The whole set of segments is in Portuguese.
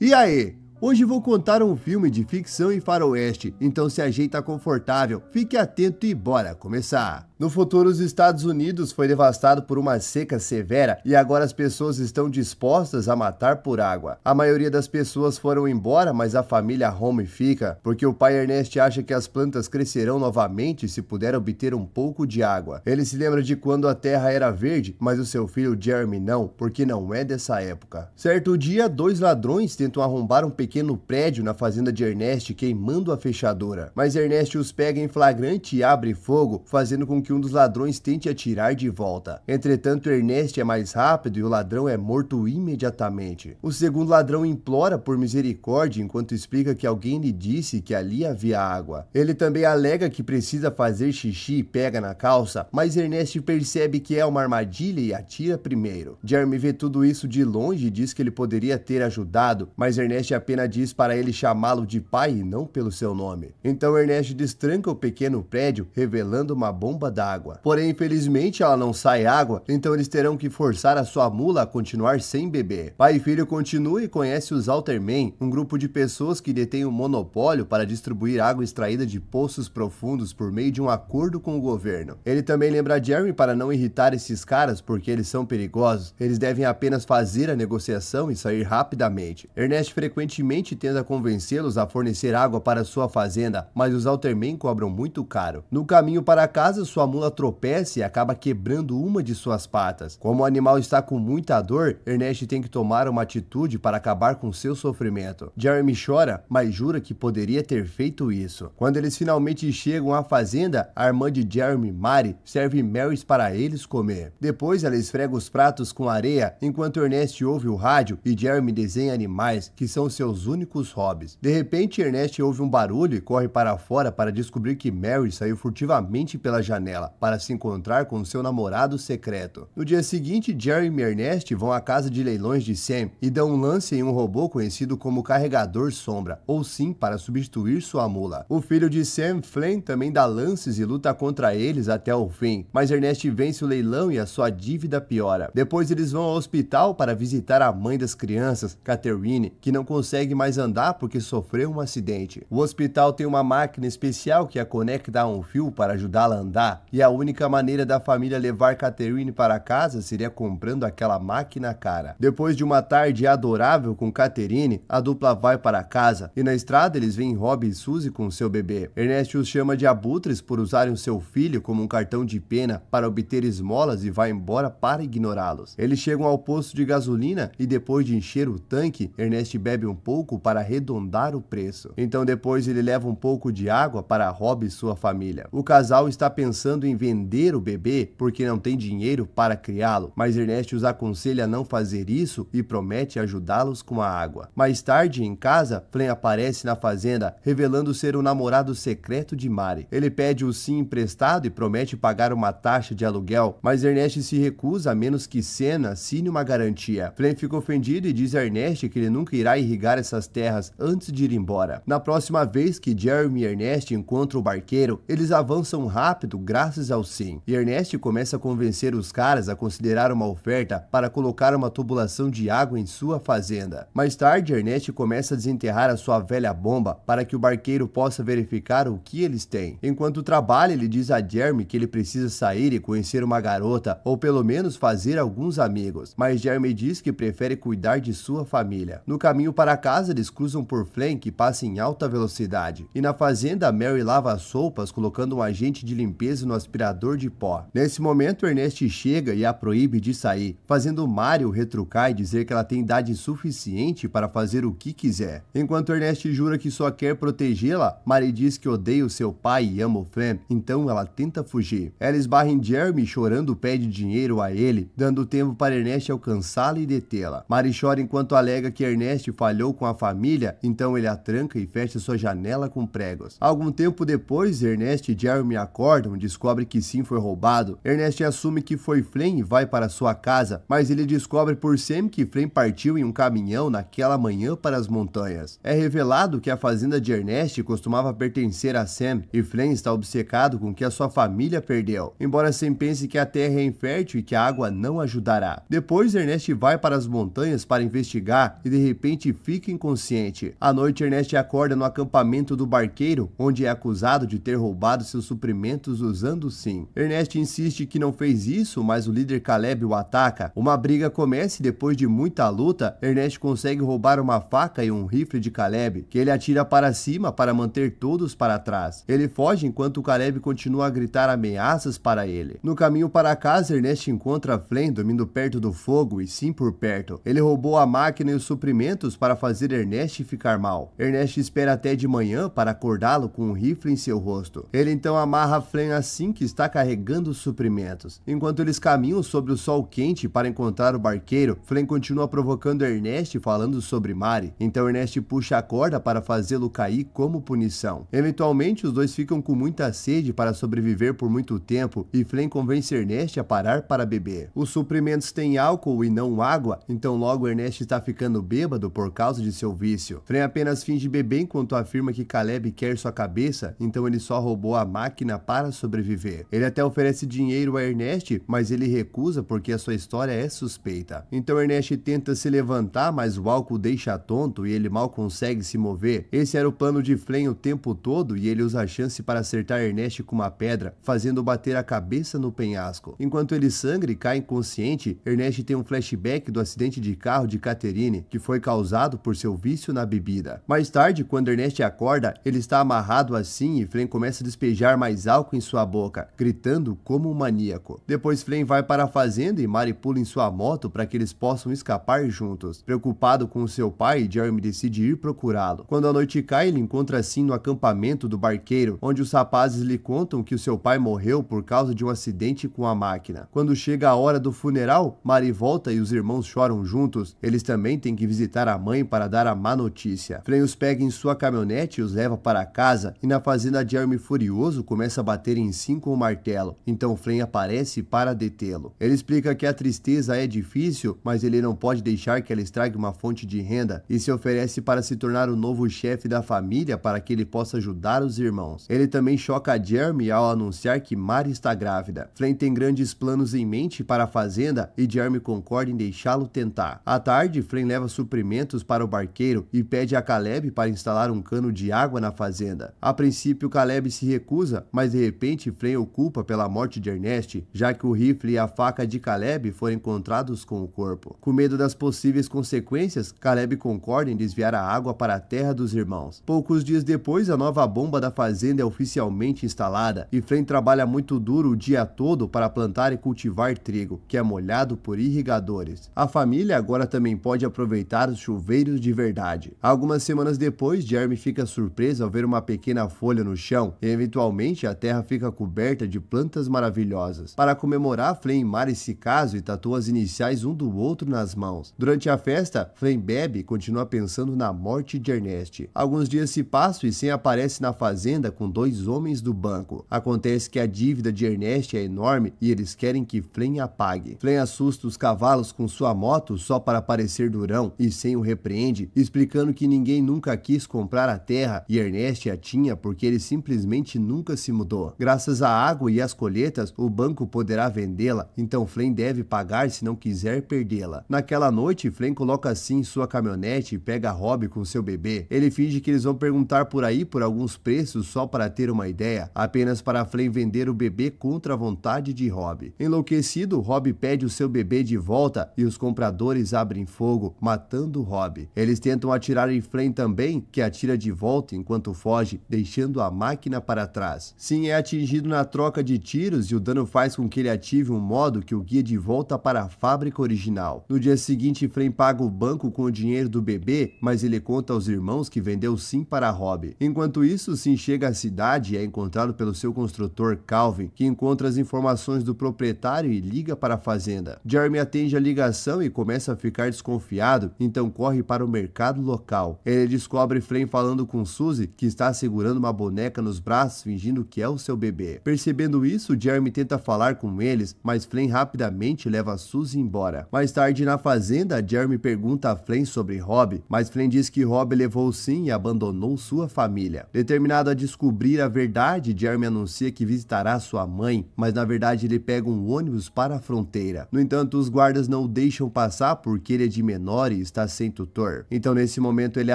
E aí? Hoje vou contar um filme de ficção e faroeste, então se ajeita confortável, fique atento e bora começar! No futuro, os Estados Unidos foi devastado por uma seca severa e agora as pessoas estão dispostas a matar por água. A maioria das pessoas foram embora, mas a família Home fica, porque o pai Ernest acha que as plantas crescerão novamente se puder obter um pouco de água. Ele se lembra de quando a terra era verde, mas o seu filho Jeremy não, porque não é dessa época. Certo dia, dois ladrões tentam arrombar um pequeno prédio na fazenda de Ernest, queimando a fechadura. Mas Ernest os pega em flagrante e abre fogo, fazendo com que um dos ladrões tente atirar de volta. Entretanto, Ernest é mais rápido e o ladrão é morto imediatamente. O segundo ladrão implora por misericórdia enquanto explica que alguém lhe disse que ali havia água. Ele também alega que precisa fazer xixi e pega na calça, mas Ernest percebe que é uma armadilha e atira primeiro. Jeremy vê tudo isso de longe e diz que ele poderia ter ajudado, mas Ernest apenas diz para ele chamá-lo de pai e não pelo seu nome. Então Ernest destranca o pequeno prédio, revelando uma bomba d'água. Porém, infelizmente, ela não sai água, então eles terão que forçar a sua mula a continuar sem beber. Pai e filho continuam e conhece os Altermen, um grupo de pessoas que detém o um monopólio para distribuir água extraída de poços profundos por meio de um acordo com o governo. Ele também lembra Jeremy para não irritar esses caras porque eles são perigosos. Eles devem apenas fazer a negociação e sair rapidamente. Ernest frequentemente tenta convencê-los a fornecer água para sua fazenda, mas os Altermen cobram muito caro. No caminho para casa, sua a mula tropeça e acaba quebrando uma de suas patas. Como o animal está com muita dor, Ernest tem que tomar uma atitude para acabar com seu sofrimento. Jeremy chora, mas jura que poderia ter feito isso. Quando eles finalmente chegam à fazenda, a irmã de Jeremy, Mari, serve Marys para eles comer. Depois ela esfrega os pratos com areia enquanto Ernest ouve o rádio e Jeremy desenha animais, que são seus únicos hobbies. De repente, Ernest ouve um barulho e corre para fora para descobrir que Mary saiu furtivamente pela janela para se encontrar com seu namorado secreto. No dia seguinte, Jeremy e Ernest vão à casa de leilões de Sam e dão um lance em um robô conhecido como Carregador Sombra, ou Sim para substituir sua mula. O filho de Sam, Flynn, também dá lances e luta contra eles até o fim, mas Ernest vence o leilão e a sua dívida piora. Depois eles vão ao hospital para visitar a mãe das crianças, Catherine, que não consegue mais andar porque sofreu um acidente. O hospital tem uma máquina especial que a conecta a um fio para ajudá-la a andar, e a única maneira da família levar Catherine para casa seria comprando aquela máquina cara. Depois de uma tarde adorável com Catherine, a dupla vai para casa e na estrada eles veem Rob e Suzy com seu bebê. Ernest os chama de abutres por usarem seu filho como um cartão de pena para obter esmolas e vai embora para ignorá-los. Eles chegam ao posto de gasolina e depois de encher o tanque, Ernest bebe um pouco para arredondar o preço. Então depois ele leva um pouco de água para Rob e sua família. O casal está pensando pensando em vender o bebê porque não tem dinheiro para criá-lo, mas Ernest os aconselha a não fazer isso e promete ajudá-los com a água. Mais tarde, em casa, Flynn aparece na fazenda, revelando ser o namorado secreto de Mari. Ele pede o sim emprestado e promete pagar uma taxa de aluguel, mas Ernest se recusa a menos que Senna assine uma garantia. Flynn fica ofendido e diz a Ernest que ele nunca irá irrigar essas terras antes de ir embora. Na próxima vez que Jeremy e Ernest encontram o barqueiro, eles avançam rápido graças graças ao sim. E Ernest começa a convencer os caras a considerar uma oferta para colocar uma tubulação de água em sua fazenda. Mais tarde, Ernest começa a desenterrar a sua velha bomba para que o barqueiro possa verificar o que eles têm. Enquanto trabalha, ele diz a Jeremy que ele precisa sair e conhecer uma garota ou pelo menos fazer alguns amigos, mas Jeremy diz que prefere cuidar de sua família. No caminho para casa, eles cruzam por Flank que passa em alta velocidade. E na fazenda, Mary lava as roupas colocando um agente de limpeza no aspirador de pó. Nesse momento, Ernest chega e a proíbe de sair, fazendo Mario retrucar e dizer que ela tem idade suficiente para fazer o que quiser. Enquanto Ernest jura que só quer protegê-la, Mari diz que odeia o seu pai e ama o Fran, então ela tenta fugir. Ela esbarra em Jeremy chorando pede dinheiro a ele, dando tempo para Ernest alcançá-la e detê-la. Mari chora enquanto alega que Ernest falhou com a família, então ele a tranca e fecha sua janela com pregos. Algum tempo depois, Ernest e Jeremy acordam, discutindo descobre que sim foi roubado, Ernest assume que foi Flynn e vai para sua casa, mas ele descobre por Sam que Flynn partiu em um caminhão naquela manhã para as montanhas. É revelado que a fazenda de Ernest costumava pertencer a Sam e Flynn está obcecado com o que a sua família perdeu, embora Sam pense que a terra é infértil e que a água não ajudará. Depois, Ernest vai para as montanhas para investigar e de repente fica inconsciente. À noite, Ernest acorda no acampamento do barqueiro, onde é acusado de ter roubado seus suprimentos usando sim. Ernest insiste que não fez isso, mas o líder Caleb o ataca. Uma briga começa e depois de muita luta, Ernest consegue roubar uma faca e um rifle de Caleb, que ele atira para cima para manter todos para trás. Ele foge enquanto Caleb continua a gritar ameaças para ele. No caminho para casa, Ernest encontra Flynn dormindo perto do fogo e sim por perto. Ele roubou a máquina e os suprimentos para fazer Ernest ficar mal. Ernest espera até de manhã para acordá-lo com um rifle em seu rosto. Ele então amarra Flynn assim assim que está carregando os suprimentos. Enquanto eles caminham sobre o sol quente para encontrar o barqueiro, Flynn continua provocando Ernest falando sobre Mari. Então Ernest puxa a corda para fazê-lo cair como punição. Eventualmente, os dois ficam com muita sede para sobreviver por muito tempo e Flynn convence Ernest a parar para beber. Os suprimentos têm álcool e não água, então logo Ernest está ficando bêbado por causa de seu vício. Flynn apenas finge beber enquanto afirma que Caleb quer sua cabeça, então ele só roubou a máquina para sobreviver sobreviver. Ele até oferece dinheiro a Ernest, mas ele recusa porque a sua história é suspeita. Então Ernest tenta se levantar, mas o álcool deixa tonto e ele mal consegue se mover. Esse era o plano de Flynn o tempo todo e ele usa a chance para acertar Ernest com uma pedra, fazendo bater a cabeça no penhasco. Enquanto ele sangra e cai inconsciente, Ernest tem um flashback do acidente de carro de Catherine, que foi causado por seu vício na bebida. Mais tarde, quando Ernest acorda, ele está amarrado assim e Flynn começa a despejar mais álcool em sua boca gritando como um maníaco. Depois Flynn vai para a fazenda e Mari pula em sua moto para que eles possam escapar juntos. Preocupado com seu pai, Jeremy decide ir procurá-lo. Quando a noite cai, ele encontra Sim no acampamento do barqueiro, onde os rapazes lhe contam que o seu pai morreu por causa de um acidente com a máquina. Quando chega a hora do funeral, Mari volta e os irmãos choram juntos. Eles também têm que visitar a mãe para dar a má notícia. Flynn os pega em sua caminhonete e os leva para casa, e na fazenda Jeremy furioso começa a bater em cima assim com o martelo. Então Flynn aparece para detê-lo. Ele explica que a tristeza é difícil, mas ele não pode deixar que ela estrague uma fonte de renda e se oferece para se tornar o novo chefe da família para que ele possa ajudar os irmãos. Ele também choca Jeremy ao anunciar que Mari está grávida. Flynn tem grandes planos em mente para a fazenda e Jeremy concorda em deixá-lo tentar. À tarde, Flynn leva suprimentos para o barqueiro e pede a Caleb para instalar um cano de água na fazenda. A princípio, Caleb se recusa, mas de repente Freio ocupa pela morte de Ernest, já que o rifle e a faca de Caleb foram encontrados com o corpo. Com medo das possíveis consequências, Caleb concorda em desviar a água para a terra dos irmãos. Poucos dias depois, a nova bomba da fazenda é oficialmente instalada e Flynn trabalha muito duro o dia todo para plantar e cultivar trigo, que é molhado por irrigadores. A família agora também pode aproveitar os chuveiros de verdade. Algumas semanas depois, Jeremy fica surpreso ao ver uma pequena folha no chão e eventualmente a terra fica com coberta de plantas maravilhosas. Para comemorar, Fleimar esse caso e tatuou as iniciais um do outro nas mãos. Durante a festa, bebe e continua pensando na morte de Ernest. Alguns dias se passam e Sam aparece na fazenda com dois homens do banco. Acontece que a dívida de Ernest é enorme e eles querem que Flem a pague. Flem assusta os cavalos com sua moto só para parecer durão e Sam o repreende, explicando que ninguém nunca quis comprar a terra e Ernest a tinha porque ele simplesmente nunca se mudou. Graças a água e as colheitas, o banco poderá vendê-la, então Flem deve pagar se não quiser perdê-la. Naquela noite, Flem coloca assim sua caminhonete e pega Rob com seu bebê. Ele finge que eles vão perguntar por aí por alguns preços só para ter uma ideia, apenas para Flem vender o bebê contra a vontade de Rob. Enlouquecido, Rob pede o seu bebê de volta e os compradores abrem fogo, matando Rob. Eles tentam atirar em Flem também, que atira de volta enquanto foge, deixando a máquina para trás. Sim, é atingido na troca de tiros e o dano faz com que ele ative um modo que o guia de volta para a fábrica original. No dia seguinte, Frem paga o banco com o dinheiro do bebê, mas ele conta aos irmãos que vendeu sim para Rob. Enquanto isso, Sim chega à cidade e é encontrado pelo seu construtor Calvin, que encontra as informações do proprietário e liga para a fazenda. Jeremy atende a ligação e começa a ficar desconfiado, então corre para o mercado local. Ele descobre Frem falando com Suzy, que está segurando uma boneca nos braços, fingindo que é o seu bebê. Percebendo isso, Jeremy tenta falar com eles, mas Flynn rapidamente leva Suzy embora. Mais tarde na fazenda, Jeremy pergunta a Flynn sobre Rob, mas Flynn diz que Rob levou sim e abandonou sua família. Determinado a descobrir a verdade, Jeremy anuncia que visitará sua mãe, mas na verdade ele pega um ônibus para a fronteira. No entanto, os guardas não o deixam passar porque ele é de menor e está sem tutor. Então nesse momento ele é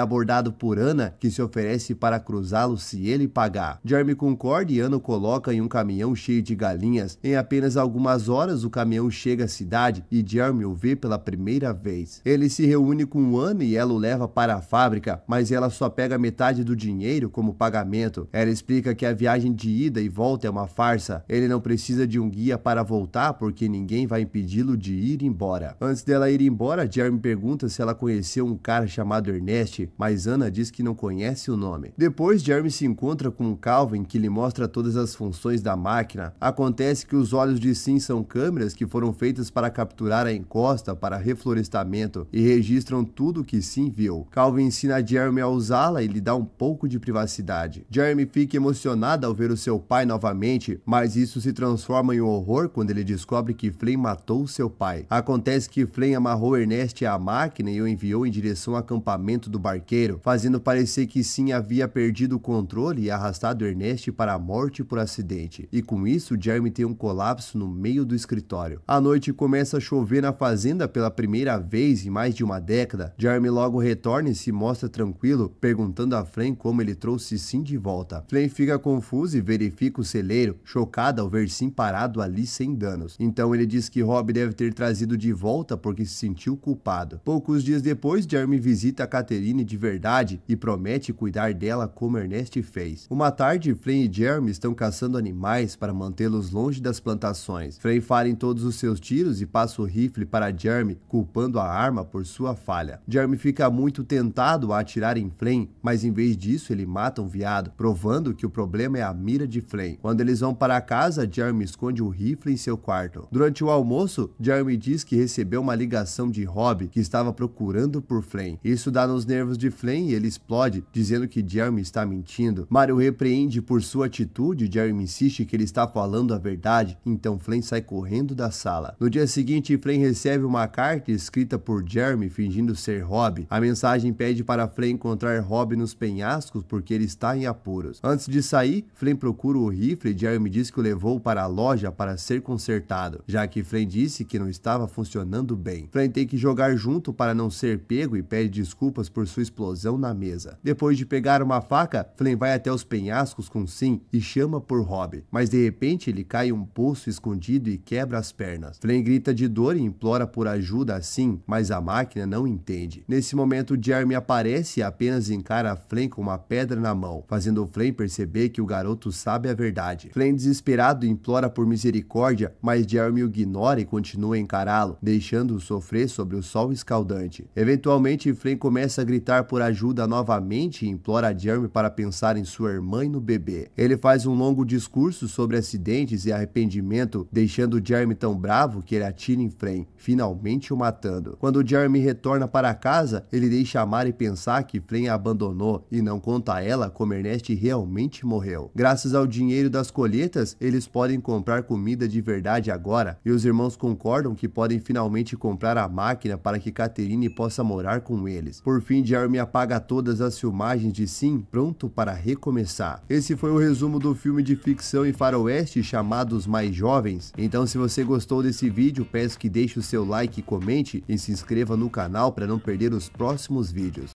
abordado por Ana, que se oferece para cruzá-lo se ele pagar. Jeremy concorda e Ana coloca em um caminhão cheio de galinhas. Em apenas algumas horas, o caminhão chega à cidade e Jeremy o vê pela primeira vez. Ele se reúne com Anne e ela o leva para a fábrica, mas ela só pega metade do dinheiro como pagamento. Ela explica que a viagem de ida e volta é uma farsa. Ele não precisa de um guia para voltar porque ninguém vai impedi-lo de ir embora. Antes dela ir embora, Jeremy pergunta se ela conheceu um cara chamado Ernest, mas Anna diz que não conhece o nome. Depois, Jeremy se encontra com Calvin que lhe mostra todas as funções funções da máquina. Acontece que os olhos de Sim são câmeras que foram feitas para capturar a encosta para reflorestamento e registram tudo que Sim viu. Calvin ensina Jeremy a usá-la e lhe dá um pouco de privacidade. Jeremy fica emocionado ao ver o seu pai novamente, mas isso se transforma em um horror quando ele descobre que Flynn matou seu pai. Acontece que Flynn amarrou Ernest à máquina e o enviou em direção ao acampamento do barqueiro, fazendo parecer que Sim havia perdido o controle e arrastado Ernest para a morte por acidente acidente, e com isso Jeremy tem um colapso no meio do escritório. À noite começa a chover na fazenda pela primeira vez em mais de uma década. Jeremy logo retorna e se mostra tranquilo, perguntando a Flynn como ele trouxe Sim de volta. Flynn fica confuso e verifica o celeiro, chocada ao ver Sim parado ali sem danos. Então ele diz que Rob deve ter trazido de volta porque se sentiu culpado. Poucos dias depois, Jeremy visita a Catherine de verdade e promete cuidar dela como Ernest fez. Uma tarde, Flynn e Jeremy estão caçando animais para mantê-los longe das plantações. Frei falha em todos os seus tiros e passa o rifle para Jeremy, culpando a arma por sua falha. Jeremy fica muito tentado a atirar em Flame, mas em vez disso ele mata um viado, provando que o problema é a mira de Flame. Quando eles vão para casa, Jeremy esconde o rifle em seu quarto. Durante o almoço, Jeremy diz que recebeu uma ligação de Rob que estava procurando por Flame. Isso dá nos nervos de Flame e ele explode, dizendo que Jeremy está mentindo. Mario repreende por sua atitude Jeremy insiste que ele está falando a verdade, então Flynn sai correndo da sala. No dia seguinte, Flynn recebe uma carta escrita por Jeremy fingindo ser Rob. A mensagem pede para Flynn encontrar Rob nos penhascos porque ele está em apuros. Antes de sair, Flynn procura o rifle e Jeremy diz que o levou para a loja para ser consertado, já que Flynn disse que não estava funcionando bem. Flynn tem que jogar junto para não ser pego e pede desculpas por sua explosão na mesa. Depois de pegar uma faca, Flynn vai até os penhascos com Sim e chama por hobby, mas de repente ele cai em um poço escondido e quebra as pernas. Flynn grita de dor e implora por ajuda assim, mas a máquina não entende. Nesse momento, Jeremy aparece e apenas encara Flynn com uma pedra na mão, fazendo Flynn perceber que o garoto sabe a verdade. Flynn desesperado implora por misericórdia, mas Jeremy o ignora e continua a encará-lo, deixando-o sofrer sobre o sol escaldante. Eventualmente, Flynn começa a gritar por ajuda novamente e implora a Jeremy para pensar em sua irmã e no bebê. Ele faz um longo discurso discurso sobre acidentes e arrependimento, deixando Jeremy tão bravo que ele atira em Fren, finalmente o matando. Quando Jeremy retorna para casa, ele deixa Mari pensar que Fren a abandonou e não conta a ela como Ernest realmente morreu. Graças ao dinheiro das colheitas, eles podem comprar comida de verdade agora, e os irmãos concordam que podem finalmente comprar a máquina para que Catherine possa morar com eles. Por fim, Jeremy apaga todas as filmagens de Sim, pronto para recomeçar. Esse foi o resumo do filme de ficção e faroeste chamados mais jovens. Então se você gostou desse vídeo, peço que deixe o seu like, comente e se inscreva no canal para não perder os próximos vídeos.